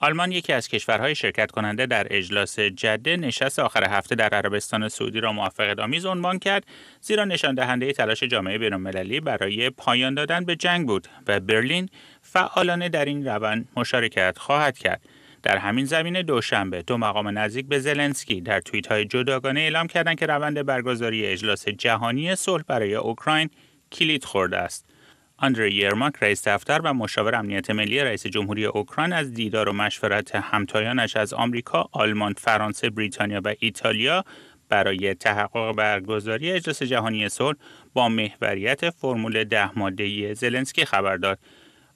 آلمان یکی از کشورهای شرکت کننده در اجلاس جده نشست آخر هفته در عربستان سعودی را موافق عنوان کرد زیرا نشان دهنده تلاش جامعه بینالمللی برای پایان دادن به جنگ بود و برلین فعالانه در این روند مشارکت خواهد کرد در همین زمینه دوشنبه دو مقام نزدیک به زلنسکی در توییت های جداگانه اعلام کردند که روند برگزاری اجلاس جهانی صلح برای اوکراین کلید خورده است آندری یرماک رئیس دفتر و مشاور امنیت ملی رئیس جمهوری اوکراین از دیدار و مشورت همتایانش از آمریکا، آلمان، فرانسه، بریتانیا و ایتالیا برای تحقق برگزاری اجلاس جهانی صلح با محوریت فرمول ده ماده زلنسکی خبر داد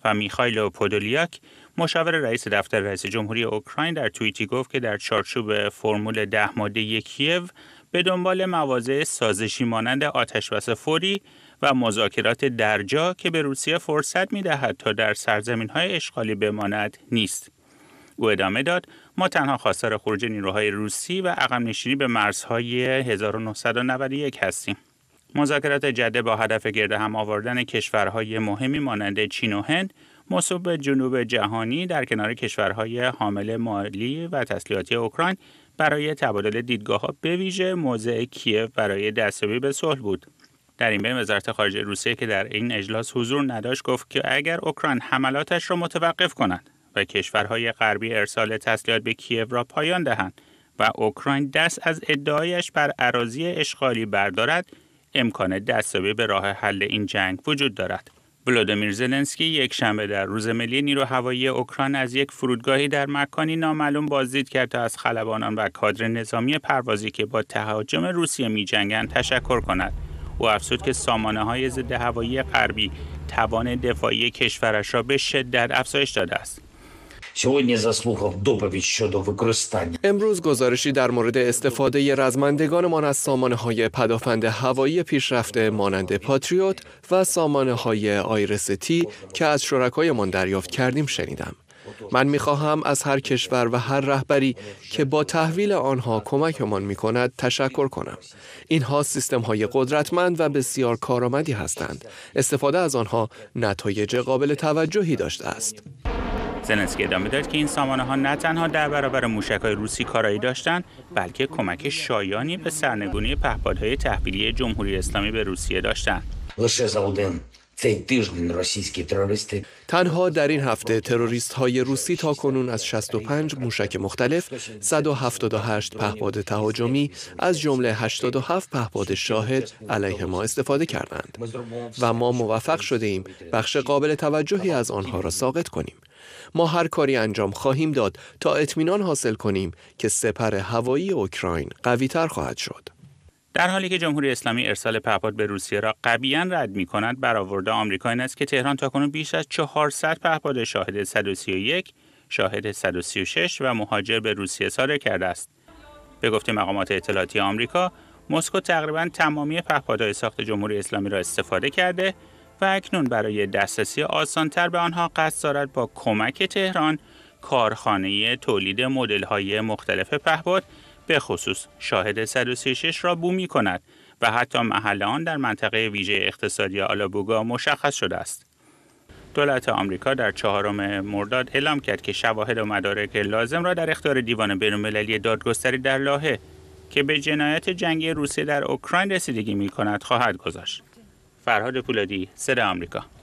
و میخایل پودولیاک مشاور رئیس دفتر رئیس جمهوری اوکراین در توییتی گفت که در چارچوب فرمول ده ماده کیو به دنبال مواضع سازشی مانند آتشبس فوری و مذاکرات درجا که به روسیه فرصت می دهد تا در سرزمین های اشغالی بماند نیست. او ادامه داد ما تنها خواستار خروج نیروهای روسی و عقب نشینی به مرزهای 1991 هستیم. مذاکرات جده با هدف گرد هم آوردن کشورهای مهمی مانند چین و هند مصوب جنوب جهانی در کنار کشورهای حامل مالی و تسلیحاتی اوکراین برای تبادل دیدگاه ها به ویژه موضع کیف برای دستیابی به صلح بود به وزارت خارجه روسیه که در این اجلاس حضور نداشت گفت که اگر اوکراین حملاتش را متوقف کند و کشورهای غربی ارسال تسلیحات به کیو را پایان دهند و اوکراین دست از ادعایش بر اراضی اشغالی بردارد امکان دستیابی به راه حل این جنگ وجود دارد ولادیمیر زلنسکی یک در روز ملی نیرو هوایی اوکراین از یک فرودگاهی در مکانی نامعلوم بازدید کرد تا از خلبانان و کادر نظامی پروازی که با تهاجم روسیه میجنگند تشکر کند او افزود که سامانه های ضد هوایی غربی توان دفاعی کشورش را به شدت افزایش داده است امروز گزارشی در مورد استفاده رزمندگانمان از سامانه های پدافند هوایی پیشرفته مانند پاتریوت و سامانه های تی که از شرکایمان دریافت کردیم شنیدم. من میخواهم از هر کشور و هر رهبری که با تحویل آنها کمکمان میکند تشکر کنم. اینها سیستم های قدرتمند و بسیار کارآمدی هستند. استفاده از آنها نتایج قابل توجهی داشته است. زلنسکی ادامه داد که این سامانه ها نه تنها در برابر موشک های روسی کارایی داشتند بلکه کمک شایانی به سرنگونی پهپادهای تحویلی جمهوری اسلامی به روسیه داشتند. تنها در این هفته تروریست های روسی تا کنون از 65 موشک مختلف 178 پهپاد تهاجمی از جمله 87 پهپاد شاهد علیه ما استفاده کردند و ما موفق شده ایم بخش قابل توجهی از آنها را ساقط کنیم ما هر کاری انجام خواهیم داد تا اطمینان حاصل کنیم که سپر هوایی اوکراین قویتر خواهد شد در حالی که جمهوری اسلامی ارسال پهپاد به روسیه را قبیل رد می کند برآورده آمریکا این است که تهران تاکنون بیش از 400 پهپاد شاهد 131 شاهد 136 و مهاجر به روسیه صادر کرده است به گفته مقامات اطلاعاتی آمریکا مسکو تقریبا تمامی پهپادهای ساخت جمهوری اسلامی را استفاده کرده و اکنون برای دسترسی آسانتر به آنها قصد دارد با کمک تهران کارخانه تولید مدل‌های مختلف پهپاد به خصوص شاهد 136 را بومی می کند و حتی محل آن در منطقه ویژه اقتصادی آلابوگا مشخص شده است. دولت آمریکا در چهارم مرداد اعلام کرد که شواهد و مدارک لازم را در اختیار دیوان بینالمللی دادگستری در لاهه که به جنایت جنگی روسیه در اوکراین رسیدگی می کند خواهد گذاشت. فرهاد پولادی، صدا آمریکا.